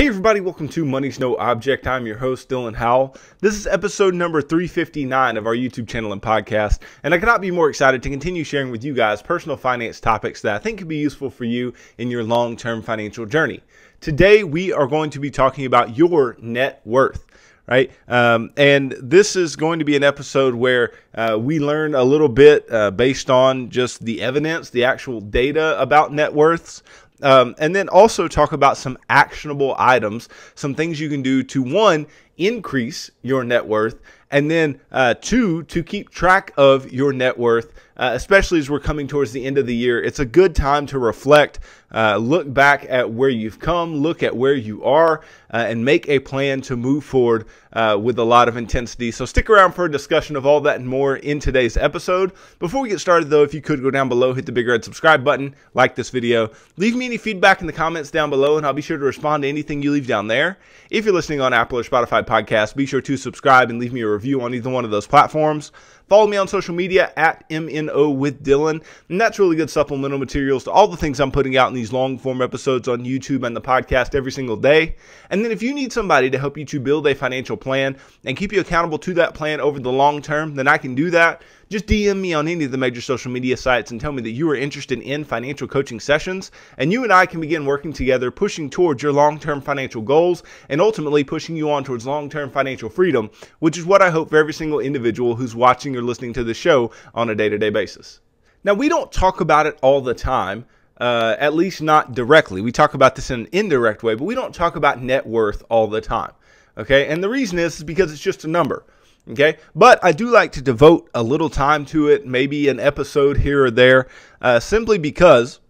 Hey everybody, welcome to Money's No Object. I'm your host, Dylan Howell. This is episode number 359 of our YouTube channel and podcast, and I cannot be more excited to continue sharing with you guys personal finance topics that I think could be useful for you in your long-term financial journey. Today we are going to be talking about your net worth right? Um, and this is going to be an episode where uh, we learn a little bit uh, based on just the evidence, the actual data about net worths, um, and then also talk about some actionable items, some things you can do to one, increase your net worth, and then uh, two, to keep track of your net worth uh, especially as we're coming towards the end of the year. It's a good time to reflect, uh, look back at where you've come, look at where you are, uh, and make a plan to move forward uh, with a lot of intensity. So stick around for a discussion of all that and more in today's episode. Before we get started, though, if you could go down below, hit the big red subscribe button, like this video, leave me any feedback in the comments down below, and I'll be sure to respond to anything you leave down there. If you're listening on Apple or Spotify podcasts, be sure to subscribe and leave me a review on either one of those platforms. Follow me on social media at MNO with Dylan. And that's really good supplemental materials to all the things I'm putting out in these long form episodes on YouTube and the podcast every single day. And then if you need somebody to help you to build a financial plan and keep you accountable to that plan over the long term, then I can do that. Just DM me on any of the major social media sites and tell me that you are interested in financial coaching sessions, and you and I can begin working together, pushing towards your long term financial goals and ultimately pushing you on towards long term financial freedom, which is what I hope for every single individual who's watching or listening to the show on a day to day basis. Now, we don't talk about it all the time. Uh, at least not directly. We talk about this in an indirect way, but we don't talk about net worth all the time. Okay, and the reason is, is because it's just a number. Okay, but I do like to devote a little time to it, maybe an episode here or there, uh, simply because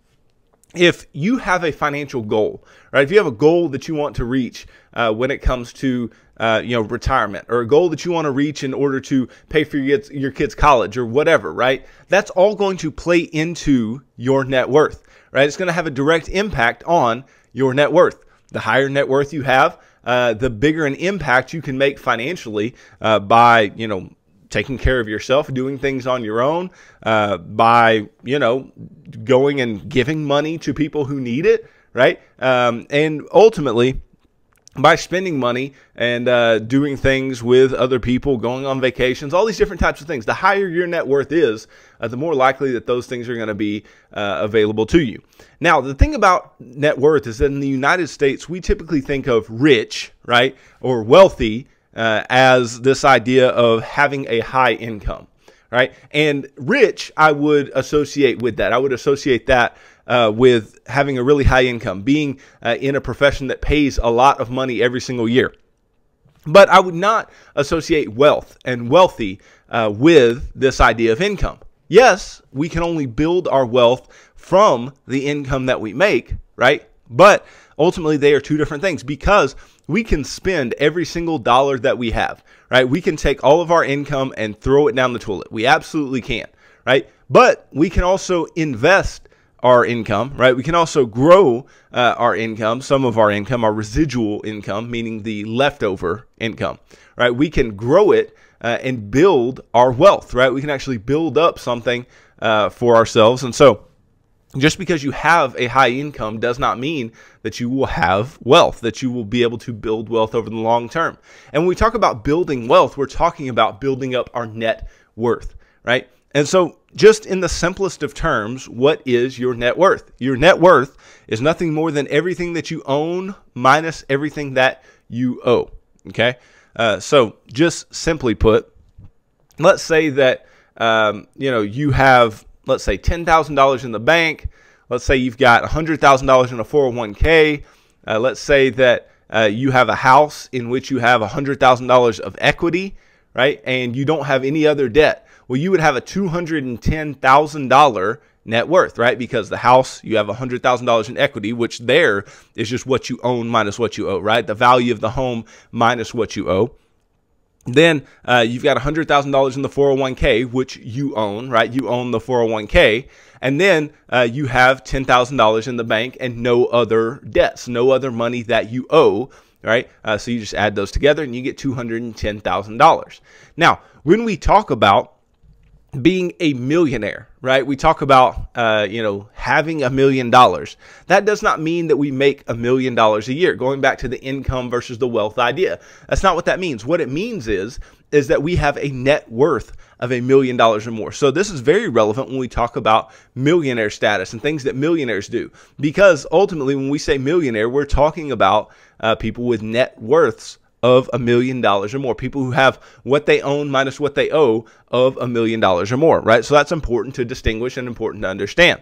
if you have a financial goal, right? If you have a goal that you want to reach uh, when it comes to uh, you know retirement or a goal that you want to reach in order to pay for your your kids' college or whatever, right? That's all going to play into your net worth, right? It's going to have a direct impact on your net worth. The higher net worth you have, uh, the bigger an impact you can make financially uh, by, you know, taking care of yourself, doing things on your own, uh, by, you know, going and giving money to people who need it, right? Um, and ultimately, by spending money and uh, doing things with other people, going on vacations, all these different types of things. The higher your net worth is, uh, the more likely that those things are going to be uh, available to you. Now, the thing about net worth is that in the United States, we typically think of rich, right, or wealthy uh, as this idea of having a high income, right? And rich, I would associate with that. I would associate that uh, with having a really high income, being uh, in a profession that pays a lot of money every single year. But I would not associate wealth and wealthy uh, with this idea of income. Yes, we can only build our wealth from the income that we make, right? But ultimately, they are two different things because we can spend every single dollar that we have, right? We can take all of our income and throw it down the toilet. We absolutely can, right? But we can also invest our income, right? We can also grow uh, our income, some of our income, our residual income, meaning the leftover income, right? We can grow it uh, and build our wealth, right? We can actually build up something uh, for ourselves. And so, just because you have a high income does not mean that you will have wealth, that you will be able to build wealth over the long term. And when we talk about building wealth, we're talking about building up our net worth, right? And so, just in the simplest of terms, what is your net worth? Your net worth is nothing more than everything that you own minus everything that you owe, okay? Uh, so just simply put, let's say that um, you know you have let's say ten thousand dollars in the bank. Let's say you've got hundred thousand dollars in a four hundred oh one k. Uh, let's say that uh, you have a house in which you have hundred thousand dollars of equity, right, and you don't have any other debt. Well, you would have a two hundred and ten thousand dollar net worth, right? Because the house, you have $100,000 in equity, which there is just what you own minus what you owe, right? The value of the home minus what you owe. Then uh, you've got $100,000 in the 401k, which you own, right? You own the 401k. And then uh, you have $10,000 in the bank and no other debts, no other money that you owe, right? Uh, so you just add those together and you get $210,000. Now, when we talk about being a millionaire, right? We talk about, uh, you know, having a million dollars. That does not mean that we make a million dollars a year. Going back to the income versus the wealth idea, that's not what that means. What it means is is that we have a net worth of a million dollars or more. So this is very relevant when we talk about millionaire status and things that millionaires do, because ultimately, when we say millionaire, we're talking about uh, people with net worths of a million dollars or more. People who have what they own minus what they owe of a million dollars or more, right? So that's important to distinguish and important to understand.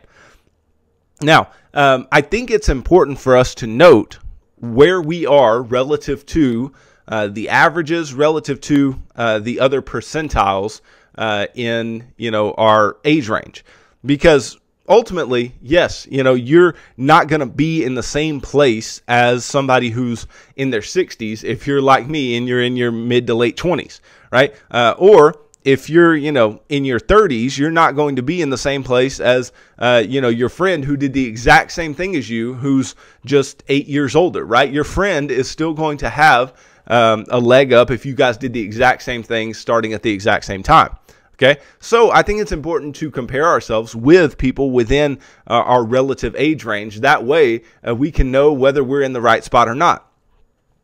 Now, um, I think it's important for us to note where we are relative to uh, the averages, relative to uh, the other percentiles uh, in you know our age range, because ultimately, yes, you know, you're not going to be in the same place as somebody who's in their 60s if you're like me and you're in your mid to late 20s, right? Uh, or if you're, you know, in your 30s, you're not going to be in the same place as, uh, you know, your friend who did the exact same thing as you, who's just eight years older, right? Your friend is still going to have um, a leg up if you guys did the exact same thing starting at the exact same time. Okay, so I think it's important to compare ourselves with people within uh, our relative age range. That way, uh, we can know whether we're in the right spot or not.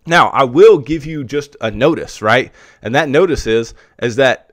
Now, I will give you just a notice, right? And that notice is is that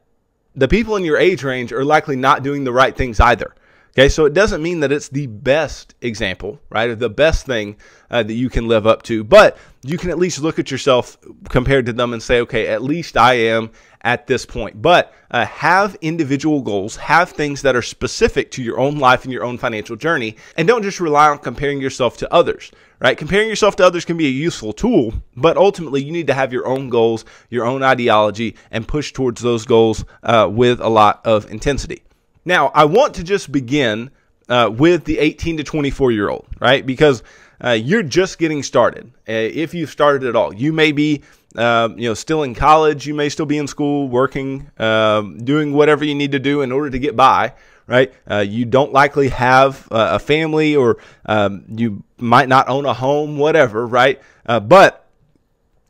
the people in your age range are likely not doing the right things either. Okay, so it doesn't mean that it's the best example, right, or the best thing uh, that you can live up to, but you can at least look at yourself compared to them and say, okay, at least I am at this point. But uh, have individual goals, have things that are specific to your own life and your own financial journey, and don't just rely on comparing yourself to others, right? Comparing yourself to others can be a useful tool, but ultimately you need to have your own goals, your own ideology, and push towards those goals uh, with a lot of intensity. Now, I want to just begin uh, with the 18 to 24 year old, right? Because uh, you're just getting started. Uh, if you've started at all, you may be uh, you know, still in college, you may still be in school, working, um, doing whatever you need to do in order to get by, right? Uh, you don't likely have uh, a family or um, you might not own a home, whatever, right? Uh, but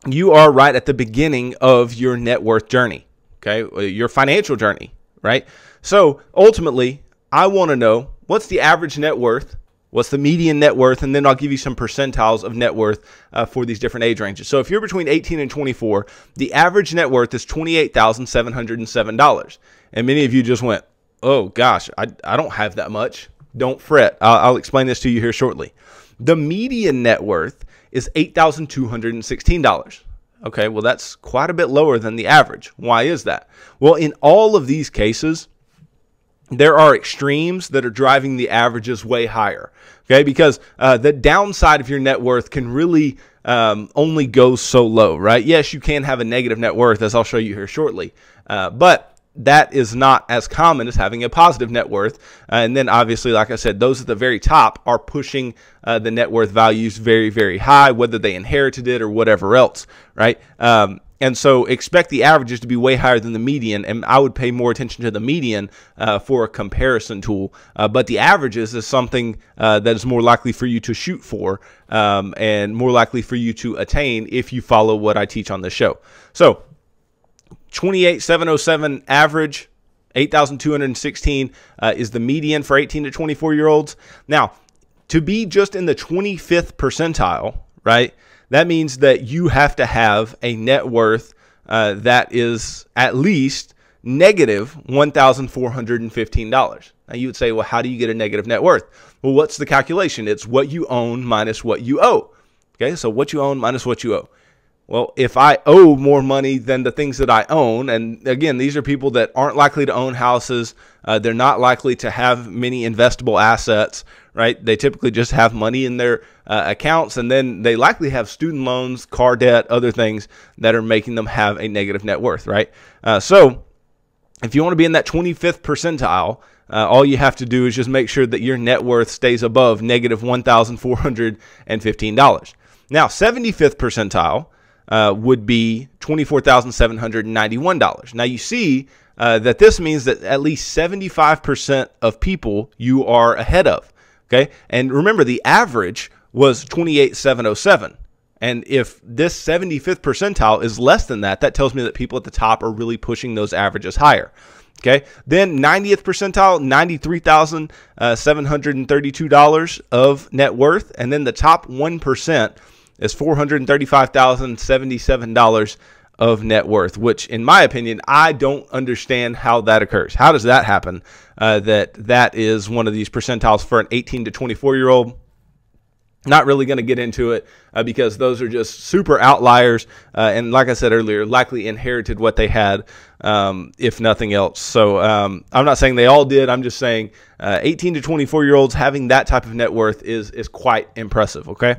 you are right at the beginning of your net worth journey, okay? Uh, your financial journey, right? So ultimately, I want to know what's the average net worth what's the median net worth, and then I'll give you some percentiles of net worth uh, for these different age ranges. So if you're between 18 and 24, the average net worth is $28,707. And many of you just went, oh gosh, I, I don't have that much. Don't fret. I'll, I'll explain this to you here shortly. The median net worth is $8,216. Okay, well, that's quite a bit lower than the average. Why is that? Well, in all of these cases, there are extremes that are driving the averages way higher. Okay, because uh, the downside of your net worth can really um, only go so low, right? Yes, you can have a negative net worth, as I'll show you here shortly, uh, but that is not as common as having a positive net worth. Uh, and then, obviously, like I said, those at the very top are pushing uh, the net worth values very, very high, whether they inherited it or whatever else, right? Um, and so expect the averages to be way higher than the median. And I would pay more attention to the median uh, for a comparison tool. Uh, but the averages is something uh, that is more likely for you to shoot for um, and more likely for you to attain if you follow what I teach on the show. So 28707 average. 8,216 uh, is the median for 18 to 24 year olds. Now, to be just in the 25th percentile, right? that means that you have to have a net worth uh, that is at least negative $1,415. Now you would say, well, how do you get a negative net worth? Well, what's the calculation? It's what you own minus what you owe. Okay, so what you own minus what you owe. Well, if I owe more money than the things that I own, and again, these are people that aren't likely to own houses, uh, they're not likely to have many investable assets, right? They typically just have money in their uh, accounts, and then they likely have student loans, car debt, other things that are making them have a negative net worth, right? Uh, so, if you want to be in that 25th percentile, uh, all you have to do is just make sure that your net worth stays above negative $1,415. Now, 75th percentile uh, would be $24,791. Now you see uh, that this means that at least 75% of people you are ahead of. Okay. And remember, the average was 28,707. And if this 75th percentile is less than that, that tells me that people at the top are really pushing those averages higher. Okay. Then 90th percentile, $93,732 uh, of net worth. And then the top 1% is $435,077 of net worth, which, in my opinion, I don't understand how that occurs. How does that happen? Uh, that that is one of these percentiles for an 18 to 24 year old. Not really going to get into it uh, because those are just super outliers. Uh, and like I said earlier, likely inherited what they had, um, if nothing else. So um, I'm not saying they all did. I'm just saying uh, 18 to 24 year olds having that type of net worth is, is quite impressive. Okay.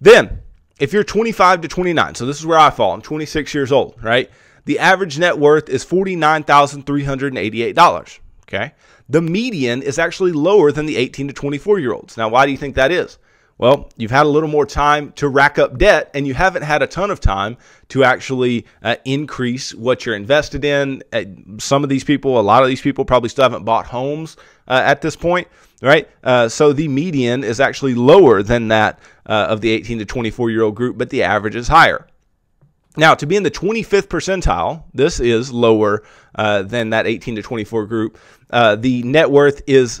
Then, if you're 25 to 29, so this is where I fall, I'm 26 years old, right? The average net worth is $49,388. Okay. The median is actually lower than the 18 to 24 year olds. Now, why do you think that is? Well, you've had a little more time to rack up debt, and you haven't had a ton of time to actually uh, increase what you're invested in. Uh, some of these people, a lot of these people, probably still haven't bought homes uh, at this point, right? Uh, so the median is actually lower than that uh, of the 18 to 24 year old group, but the average is higher. Now, to be in the 25th percentile, this is lower uh, than that 18 to 24 group. the net worth is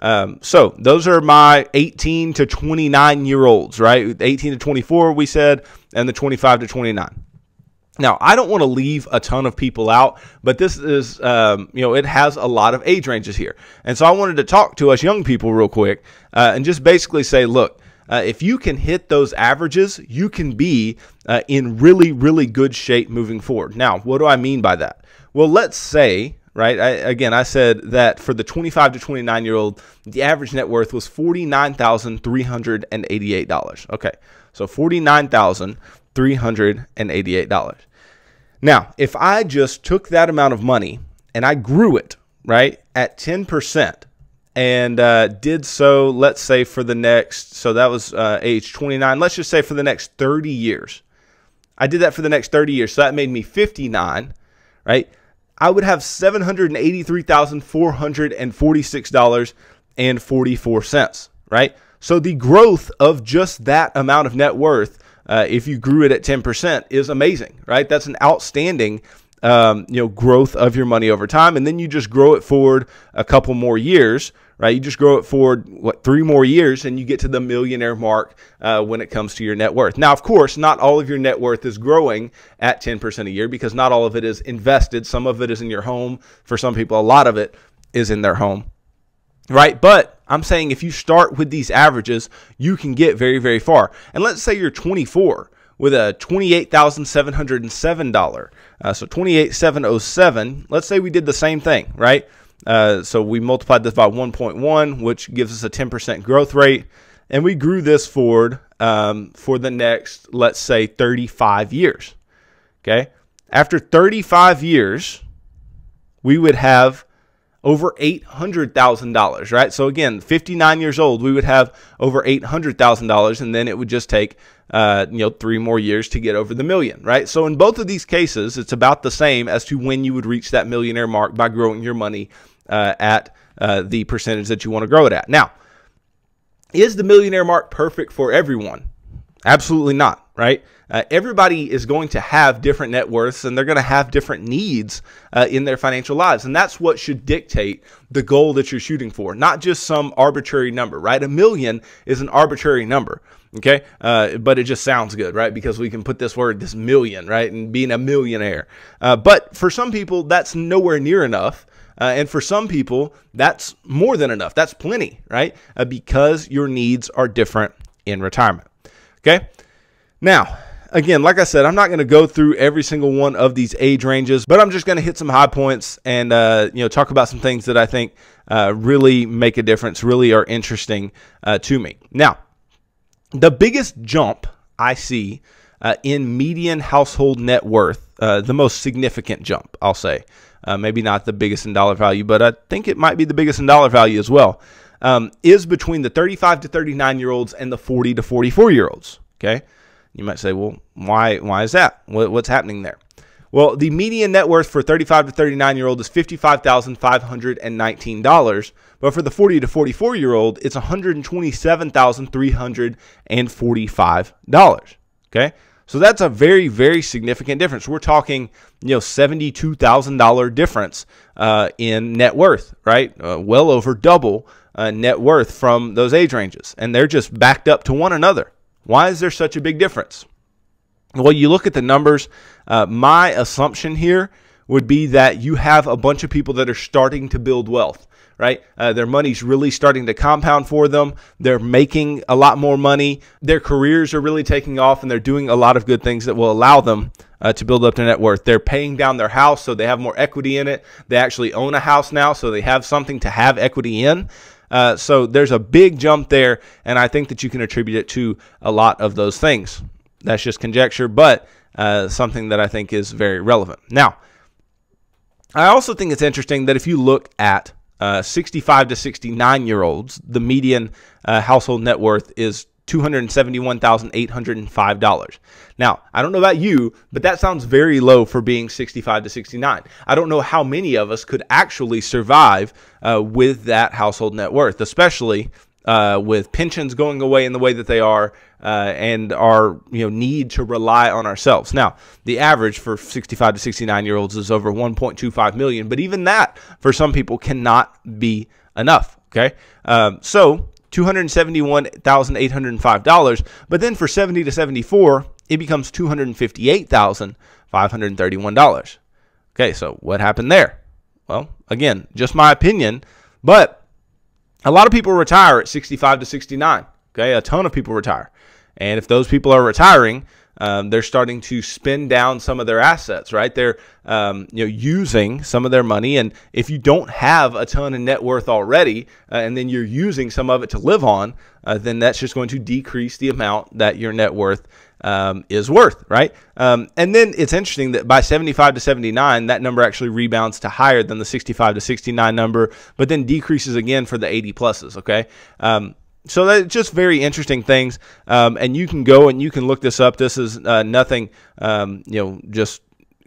Um, so those are my 18 to 29 year olds, right? 18 to 24, we said, and the 25 to 29. Now, I don't want to leave a ton of people out, but this is, um, you know, it has a lot of age ranges here. And so I wanted to talk to us young people real quick uh, and just basically say, look, uh, if you can hit those averages, you can be uh, in really, really good shape moving forward. Now, what do I mean by that? Well, let's say right? I, again, I said that for the 25 to 29 year old, the average net worth was $49,388. Okay, so $49,388. Now, if I just took that amount of money and I grew it, right, at 10%, and uh, did so, let's say, for the next, so that was uh, age 29, let's just say for the next 30 years. I did that for the next 30 years. So that made me 59, right? I would have $783,446.44, right? So the growth of just that amount of net worth, uh, if you grew it at 10%, is amazing, right? That's an outstanding um, you know growth of your money over time and then you just grow it forward a couple more years right? You just grow it forward what three more years, and you get to the millionaire mark uh, when it comes to your net worth. Now, of course, not all of your net worth is growing at 10% a year because not all of it is invested. Some of it is in your home. For some people, a lot of it is in their home, right? But I'm saying if you start with these averages, you can get very, very far. And let's say you're 24 with a $28,707, uh, so 28,707. Let's say we did the same thing, right? Uh, so we multiplied this by 1.1, which gives us a 10% growth rate. And we grew this forward um, for the next, let's say, 35 years. Okay. After 35 years, we would have over $800,000, right? So again, 59 years old, we would have over $800,000, and then it would just take, uh, you know, three more years to get over the million, right? So in both of these cases, it's about the same as to when you would reach that millionaire mark by growing your money uh, at uh, the percentage that you want to grow it at. Now, is the millionaire mark perfect for everyone? Absolutely not, right? Uh, everybody is going to have different net worths and they're going to have different needs uh, in their financial lives. And that's what should dictate the goal that you're shooting for, not just some arbitrary number, right? A million is an arbitrary number, okay? Uh, but it just sounds good, right? Because we can put this word, this million, right? And being a millionaire. Uh, but for some people, that's nowhere near enough. Uh, and for some people, that's more than enough. That's plenty, right? Uh, because your needs are different in retirement. Okay. Now, again, like I said, I'm not going to go through every single one of these age ranges, but I'm just going to hit some high points and uh, you know talk about some things that I think uh, really make a difference, really are interesting uh, to me. Now, the biggest jump I see uh, in median household net worth, uh, the most significant jump, I'll say, uh, maybe not the biggest in dollar value, but I think it might be the biggest in dollar value as well. Um, is between the 35 to 39 year olds and the 40 to 44 year olds. Okay, you might say, well, why why is that? What, what's happening there? Well, the median net worth for 35 to 39 year old is $55,519, but for the 40 to 44 year old, it's $127,345. Okay, so that's a very, very significant difference. We're talking, you know, $72,000 difference uh, in net worth, right? Uh, well over double uh, net worth from those age ranges. And they're just backed up to one another. Why is there such a big difference? Well, you look at the numbers. Uh, my assumption here would be that you have a bunch of people that are starting to build wealth right? Uh, their money's really starting to compound for them. They're making a lot more money. Their careers are really taking off, and they're doing a lot of good things that will allow them uh, to build up their net worth. They're paying down their house, so they have more equity in it. They actually own a house now, so they have something to have equity in. Uh, so there's a big jump there, and I think that you can attribute it to a lot of those things. That's just conjecture, but uh, something that I think is very relevant. Now, I also think it's interesting that if you look at uh, 65 to 69 year olds, the median uh, household net worth is $271,805. Now, I don't know about you, but that sounds very low for being 65 to 69. I don't know how many of us could actually survive uh, with that household net worth, especially uh, with pensions going away in the way that they are, uh, and our you know need to rely on ourselves. Now, the average for 65 to 69 year olds is over 1.25 million, but even that for some people cannot be enough. Okay, um, so $271,805. But then for 70 to 74, it becomes $258,531. Okay, so what happened there? Well, again, just my opinion, but a lot of people retire at 65 to 69. Okay, a ton of people retire. And if those people are retiring, um, they're starting to spin down some of their assets, right? They're um, you know using some of their money, and if you don't have a ton of net worth already, uh, and then you're using some of it to live on, uh, then that's just going to decrease the amount that your net worth um, is worth, right? Um, and then it's interesting that by 75 to 79, that number actually rebounds to higher than the 65 to 69 number, but then decreases again for the 80 pluses, okay? Um, so that's just very interesting things um, and you can go and you can look this up this is uh, nothing um, you know just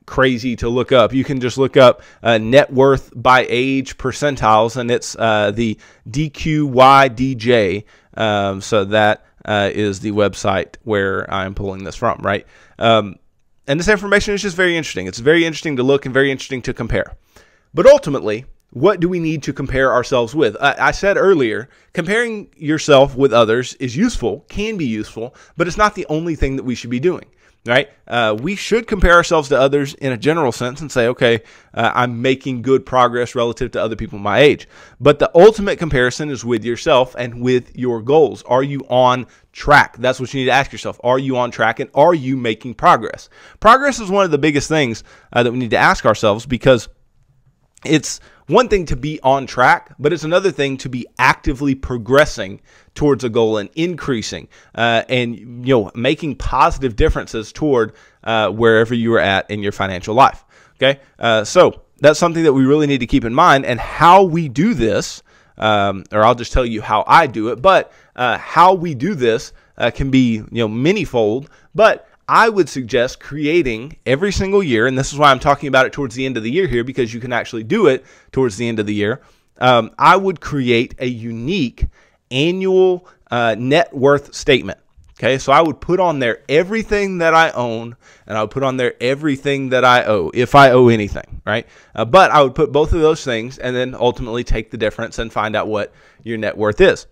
crazy to look up you can just look up uh, net worth by age percentiles and it's uh, the dqydj um, so that uh, is the website where i'm pulling this from right um, and this information is just very interesting it's very interesting to look and very interesting to compare but ultimately what do we need to compare ourselves with? I, I, said earlier, comparing yourself with others is useful, can be useful, but it's not the only thing that we should be doing, right? Uh, we should compare ourselves to others in a general sense and say, okay, uh, I'm making good progress relative to other people my age. But the ultimate comparison is with yourself and with your goals. Are you on track? That's what you need to ask yourself. Are you on track and are you making progress? Progress is one of the biggest things uh, that we need to ask ourselves because it's one thing to be on track, but it's another thing to be actively progressing towards a goal and increasing uh, and you know making positive differences toward uh, wherever you are at in your financial life. Okay, uh, so that's something that we really need to keep in mind, and how we do this, um, or I'll just tell you how I do it, but uh, how we do this uh, can be you know manyfold, but I would suggest creating every single year, and this is why I'm talking about it towards the end of the year here because you can actually do it towards the end of the year. Um, I would create a unique annual uh, net worth statement. Okay, so I would put on there everything that I own, and I would put on there everything that I owe, if I owe anything, right? Uh, but I would put both of those things and then ultimately take the difference and find out what your net worth is.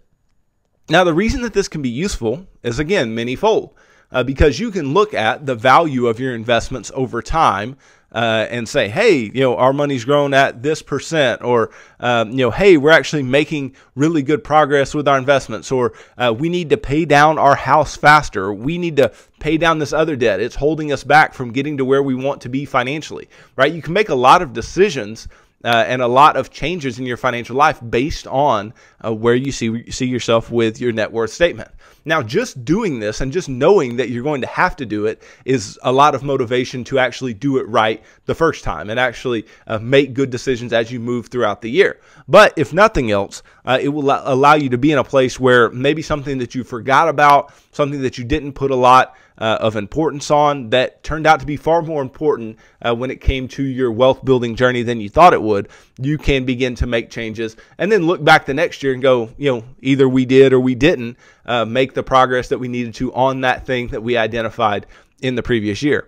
Now, the reason that this can be useful is again, many fold uh, because you can look at the value of your investments over time. Uh, and say, hey, you know, our money's grown at this percent, or um, you know, hey, we're actually making really good progress with our investments, or uh, we need to pay down our house faster, we need to pay down this other debt. It's holding us back from getting to where we want to be financially, right? You can make a lot of decisions uh, and a lot of changes in your financial life based on uh, where you see see yourself with your net worth statement. Now, just doing this and just knowing that you're going to have to do it is a lot of motivation to actually do it right the first time and actually uh, make good decisions as you move throughout the year. But if nothing else, uh, it will allow you to be in a place where maybe something that you forgot about, something that you didn't put a lot uh, of importance on that turned out to be far more important uh, when it came to your wealth building journey than you thought it would, you can begin to make changes and then look back the next year and go, you know, either we did or we didn't uh, make the progress that we needed to on that thing that we identified in the previous year.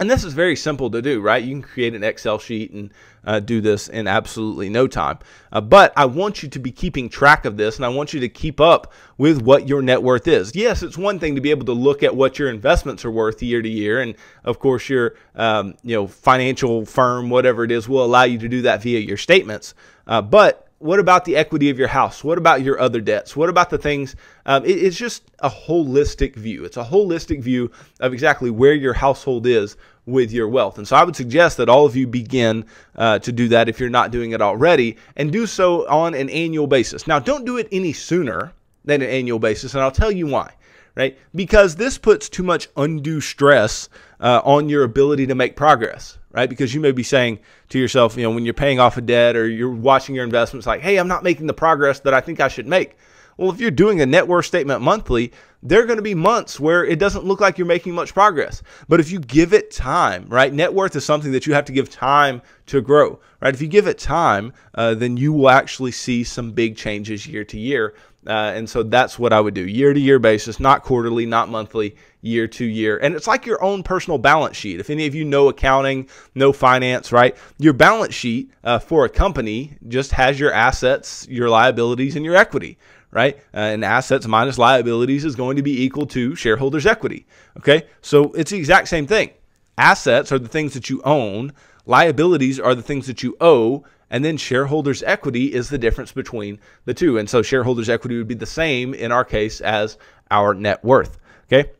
And this is very simple to do, right? You can create an Excel sheet and uh, do this in absolutely no time. Uh, but I want you to be keeping track of this and I want you to keep up with what your net worth is. Yes, it's one thing to be able to look at what your investments are worth year to year. And of course, your um, you know financial firm, whatever it is, will allow you to do that via your statements. Uh, but what about the equity of your house? What about your other debts? What about the things? Um, it, it's just a holistic view. It's a holistic view of exactly where your household is with your wealth. And so I would suggest that all of you begin uh, to do that if you're not doing it already and do so on an annual basis. Now, don't do it any sooner than an annual basis, and I'll tell you why. Right? Because this puts too much undue stress uh, on your ability to make progress, right? Because you may be saying to yourself, you know, when you're paying off a debt or you're watching your investments, like, hey, I'm not making the progress that I think I should make. Well, if you're doing a net worth statement monthly, there are going to be months where it doesn't look like you're making much progress. But if you give it time, right? Net worth is something that you have to give time to grow, right? If you give it time, uh, then you will actually see some big changes year to year. Uh, and so that's what I would do year to year basis, not quarterly, not monthly, year to year. And it's like your own personal balance sheet. If any of you know accounting, know finance, right? Your balance sheet uh, for a company just has your assets, your liabilities, and your equity, right? Uh, and assets minus liabilities is going to be equal to shareholders' equity. Okay, so it's the exact same thing. Assets are the things that you own, liabilities are the things that you owe, and then shareholders' equity is the difference between the two. And so shareholders' equity would be the same in our case as our net worth. Okay,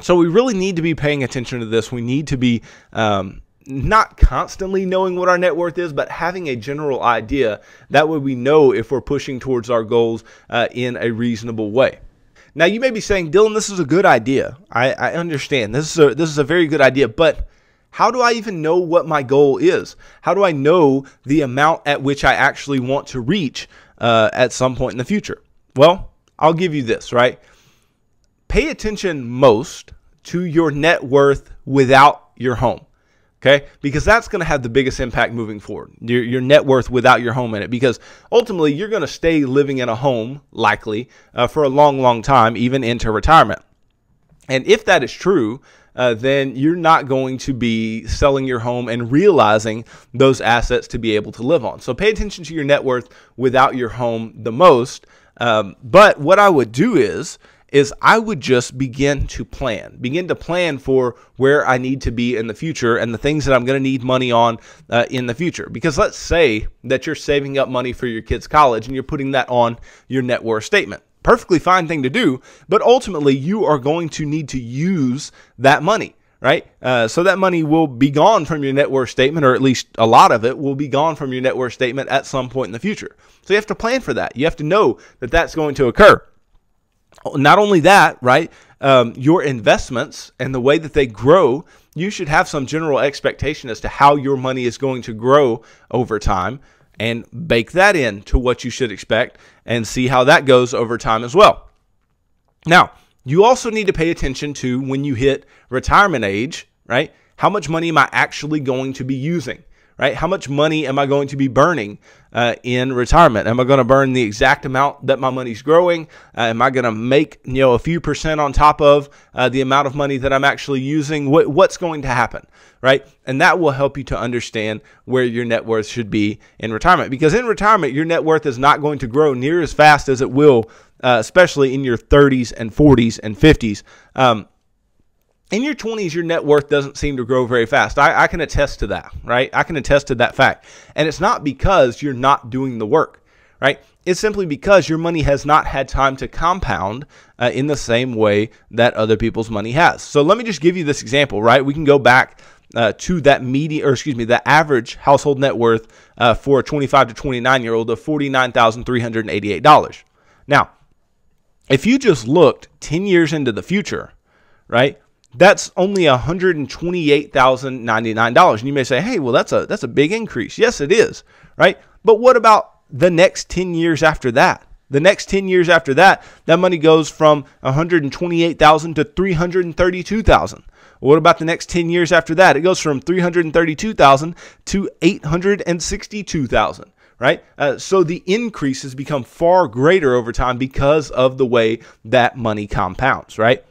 so we really need to be paying attention to this. We need to be um, not constantly knowing what our net worth is, but having a general idea. That way we know if we're pushing towards our goals uh, in a reasonable way. Now you may be saying, Dylan, this is a good idea. I, I understand. This is a this is a very good idea, but how do I even know what my goal is? How do I know the amount at which I actually want to reach uh, at some point in the future? Well, I'll give you this, right? Pay attention most to your net worth without your home okay? Because that's going to have the biggest impact moving forward. Your, your, net worth without your home in it, because ultimately you're going to stay living in a home likely uh, for a long, long time, even into retirement. And if that is true, uh, then you're not going to be selling your home and realizing those assets to be able to live on. So pay attention to your net worth without your home the most. Um, but what I would do is is I would just begin to plan, begin to plan for where I need to be in the future and the things that I'm going to need money on uh, in the future. Because let's say that you're saving up money for your kids' college and you're putting that on your net worth statement perfectly fine thing to do, but ultimately you are going to need to use that money, right? Uh, so that money will be gone from your net worth statement, or at least a lot of it will be gone from your net worth statement at some point in the future. So you have to plan for that. You have to know that that's going to occur. Not only that, right? Um, your investments and the way that they grow, you should have some general expectation as to how your money is going to grow over time and bake that in to what you should expect and see how that goes over time as well. Now, you also need to pay attention to when you hit retirement age, right? How much money am I actually going to be using? right? How much money am I going to be burning uh, in retirement? Am I going to burn the exact amount that my money's growing? Uh, am I going to make you know a few percent on top of uh, the amount of money that I'm actually using? What, what's going to happen, right? And that will help you to understand where your net worth should be in retirement. Because in retirement, your net worth is not going to grow near as fast as it will, uh, especially in your 30s and 40s and 50s. Um, in your 20s, your net worth doesn't seem to grow very fast. I, I, can attest to that, right? I can attest to that fact. And it's not because you're not doing the work, right? It's simply because your money has not had time to compound uh, in the same way that other people's money has. So let me just give you this example, right? We can go back uh, to that median, or excuse me, the average household net worth uh, for a 25 to 29 year old of $49,388. Now, if you just looked 10 years into the future, right? that's only $128,099. And you may say, hey, well, that's a that's a big increase. Yes, it is, right? But what about the next 10 years after that? The next 10 years after that, that money goes from 128,000 to 332,000. What about the next 10 years after that? It goes from 332,000 to 862,000 right? Uh, so the increases become far greater over time because of the way that money compounds, right?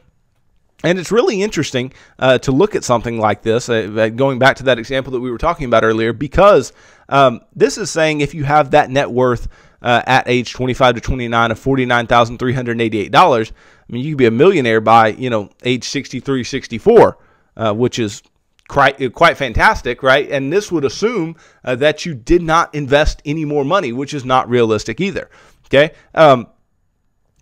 And it's really interesting uh, to look at something like this, uh, going back to that example that we were talking about earlier, because um, this is saying if you have that net worth uh, at age 25 to 29 of $49,388, I mean, you could be a millionaire by, you know, age 63, 64, uh, which is quite, quite fantastic, right? And this would assume uh, that you did not invest any more money, which is not realistic either. Okay. Um,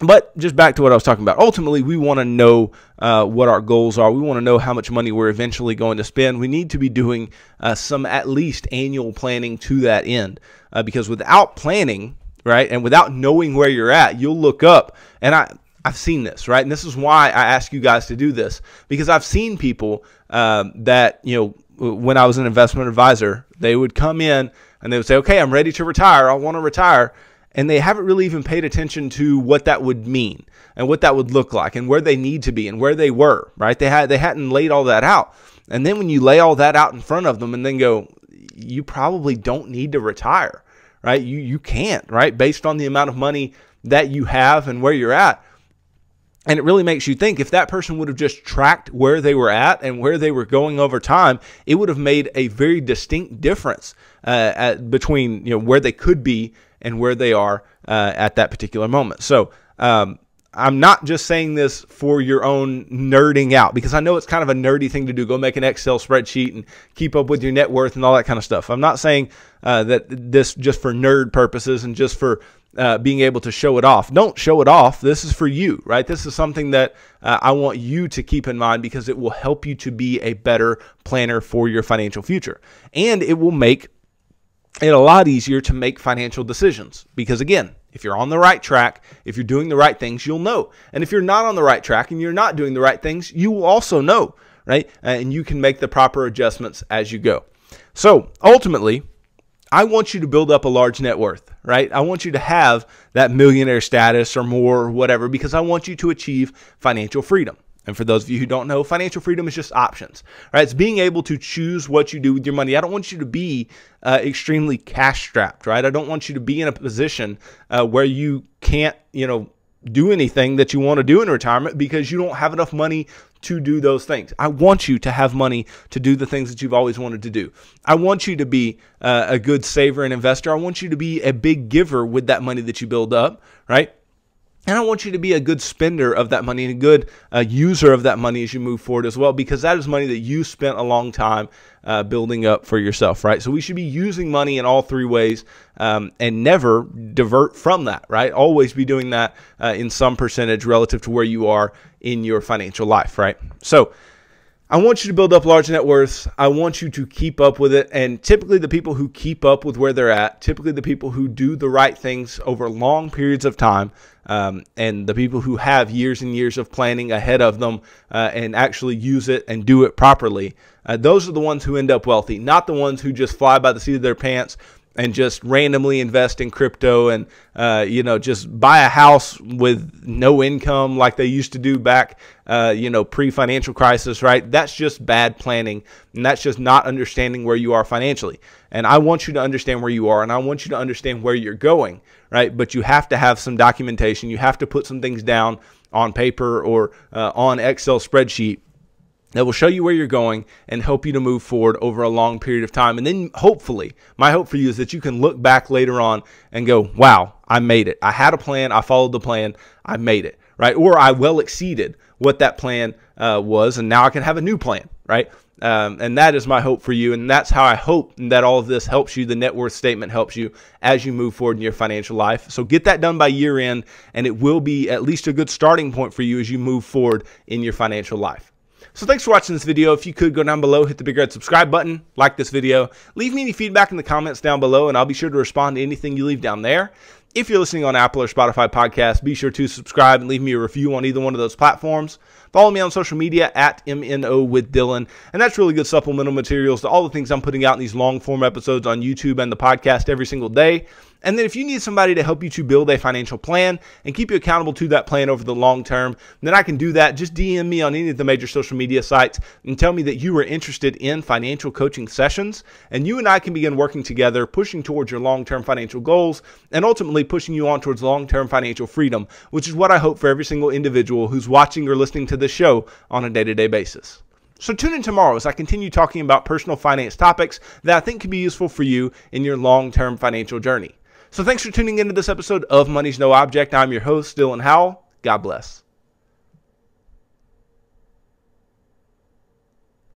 but just back to what I was talking about. Ultimately, we want to know uh, what our goals are. We want to know how much money we're eventually going to spend. We need to be doing uh, some at least annual planning to that end uh, because without planning, right, and without knowing where you're at, you'll look up. And I, I've seen this, right? And this is why I ask you guys to do this because I've seen people uh, that, you know, when I was an investment advisor, they would come in and they would say, okay, I'm ready to retire. I want to retire and they haven't really even paid attention to what that would mean and what that would look like and where they need to be and where they were, right? They had they hadn't laid all that out. And then when you lay all that out in front of them and then go, you probably don't need to retire, right? You you can't, right? Based on the amount of money that you have and where you're at. And it really makes you think if that person would have just tracked where they were at and where they were going over time, it would have made a very distinct difference uh, at, between you know where they could be and where they are uh, at that particular moment. So um, I'm not just saying this for your own nerding out because I know it's kind of a nerdy thing to do. Go make an Excel spreadsheet and keep up with your net worth and all that kind of stuff. I'm not saying uh, that this just for nerd purposes and just for uh, being able to show it off. Don't show it off. This is for you, right? This is something that uh, I want you to keep in mind because it will help you to be a better planner for your financial future and it will make it a lot easier to make financial decisions because again if you're on the right track if you're doing the right things you'll know and if you're not on the right track and you're not doing the right things you will also know right uh, and you can make the proper adjustments as you go so ultimately i want you to build up a large net worth right i want you to have that millionaire status or more or whatever because i want you to achieve financial freedom and for those of you who don't know, financial freedom is just options. Right? It's being able to choose what you do with your money. I don't want you to be uh, extremely cash strapped, right? I don't want you to be in a position uh, where you can't, you know, do anything that you want to do in retirement because you don't have enough money to do those things. I want you to have money to do the things that you've always wanted to do. I want you to be uh, a good saver and investor. I want you to be a big giver with that money that you build up, right? And I want you to be a good spender of that money and a good uh, user of that money as you move forward as well, because that is money that you spent a long time uh, building up for yourself, right? So we should be using money in all three ways um, and never divert from that, right? Always be doing that uh, in some percentage relative to where you are in your financial life, right? So, I want you to build up large net worths. I want you to keep up with it. And typically, the people who keep up with where they're at, typically the people who do the right things over long periods of time, um, and the people who have years and years of planning ahead of them uh, and actually use it and do it properly, uh, those are the ones who end up wealthy, not the ones who just fly by the seat of their pants and just randomly invest in crypto and uh, you know just buy a house with no income like they used to do back uh, you know pre-financial crisis right that's just bad planning and that's just not understanding where you are financially and i want you to understand where you are and i want you to understand where you're going right but you have to have some documentation you have to put some things down on paper or uh, on excel spreadsheet that will show you where you're going and help you to move forward over a long period of time. And then hopefully, my hope for you is that you can look back later on and go, wow, I made it. I had a plan, I followed the plan, I made it, right? Or I well exceeded what that plan uh, was, and now I can have a new plan, right? Um, and that is my hope for you. And that's how I hope that all of this helps you. The net worth statement helps you as you move forward in your financial life. So get that done by year end, and it will be at least a good starting point for you as you move forward in your financial life. So thanks for watching this video. If you could go down below, hit the big red subscribe button, like this video, leave me any feedback in the comments down below, and I'll be sure to respond to anything you leave down there. If you're listening on Apple or Spotify podcasts, be sure to subscribe and leave me a review on either one of those platforms. Follow me on social media at MNO with Dylan. And that's really good supplemental materials to all the things I'm putting out in these long form episodes on YouTube and the podcast every single day. And then if you need somebody to help you to build a financial plan and keep you accountable to that plan over the long term, then I can do that. Just DM me on any of the major social media sites and tell me that you are interested in financial coaching sessions. And you and I can begin working together, pushing towards your long term financial goals and ultimately pushing you on towards long term financial freedom, which is what I hope for every single individual who's watching or listening to this show on a day to day basis. So tune in tomorrow as I continue talking about personal finance topics that I think can be useful for you in your long term financial journey. So thanks for tuning into this episode of Money's No Object. I'm your host, Dylan Howell. God bless.